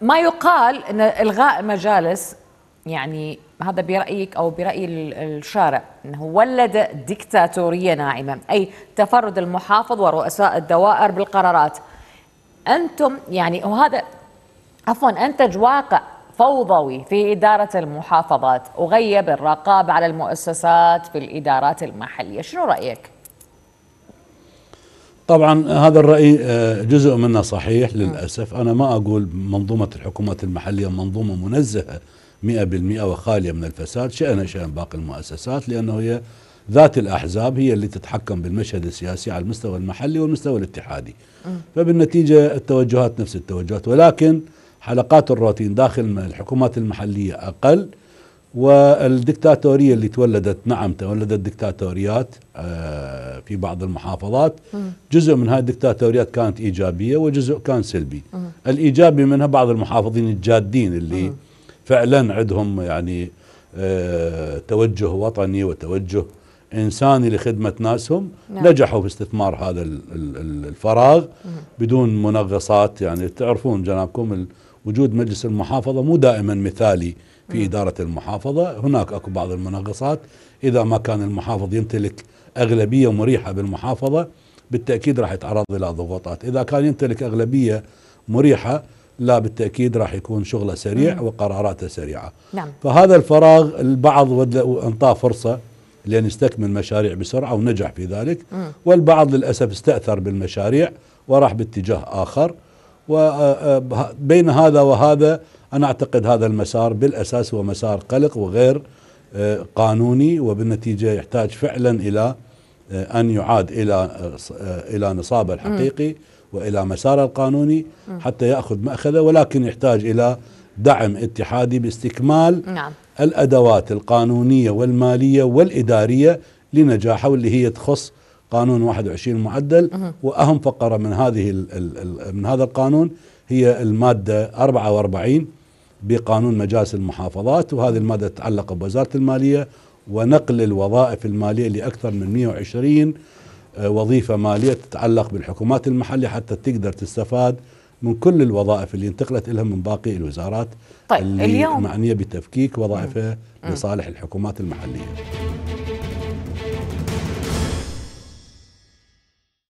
ما يقال ان الغاء مجالس يعني هذا برايك او براي الشارع انه ولد ديكتاتوريه ناعمه اي تفرد المحافظ ورؤساء الدوائر بالقرارات انتم يعني وهذا عفوا انتج واقع فوضوي في إدارة المحافظات وغيب الرقابة على المؤسسات في الإدارات المحلية شنو رأيك؟ طبعا هذا الرأي آه، جزء منه صحيح للأسف أنا ما أقول منظومة الحكومات المحلية منظومة منزهة 100% وخالية من الفساد شأن شأن باقي المؤسسات لأنه هي ذات الأحزاب هي اللي تتحكم بالمشهد السياسي على المستوى المحلي والمستوى الاتحادي فبالنتيجة التوجهات نفس التوجهات ولكن حلقات الروتين داخل الحكومات المحلية أقل والدكتاتورية اللي تولدت نعم تولدت دكتاتوريات آه، في بعض المحافظات جزء من هذه الدكتاتوريات كانت إيجابية وجزء كان سلبي الإيجابي منها بعض المحافظين الجادين اللي فعلا عندهم يعني آه، توجه وطني وتوجه إنساني لخدمة ناسهم نعم. نجحوا في استثمار هذا الفراغ بدون منغصات يعني تعرفون جنابكم وجود مجلس المحافظة مو دائما مثالي في إدارة المحافظة هناك أكو بعض المناقصات إذا ما كان المحافظ يمتلك أغلبية مريحة بالمحافظة بالتأكيد راح يتعرض إلى ضغوطات إذا كان يمتلك أغلبية مريحة لا بالتأكيد راح يكون شغله سريع مم. وقراراته سريعة نعم. فهذا الفراغ البعض أنطاه فرصة لأن يستكمل مشاريع بسرعة ونجح في ذلك مم. والبعض للأسف استأثر بالمشاريع وراح باتجاه آخر وبين آه، آه، هذا وهذا أنا أعتقد هذا المسار بالأساس هو مسار قلق وغير آه، قانوني وبالنتيجة يحتاج فعلا إلى أن يعاد إلى إلى نصابه الحقيقي وإلى مساره القانوني حتى يأخذ مأخذه ولكن يحتاج إلى دعم اتحادي باستكمال نعم. الأدوات القانونية والمالية والإدارية لنجاحه واللي هي تخص قانون 21 معدل واهم فقره من هذه الـ الـ من هذا القانون هي الماده 44 بقانون مجالس المحافظات وهذه الماده تتعلق بوزاره الماليه ونقل الوظائف الماليه لاكثر من 120 آه، وظيفه ماليه تتعلق بالحكومات المحليه حتى تقدر تستفاد من كل الوظائف اللي انتقلت لها من باقي الوزارات طيب اللي اليوم معنيه بتفكيك نعم. وظائفها نعم. لصالح الحكومات المحليه.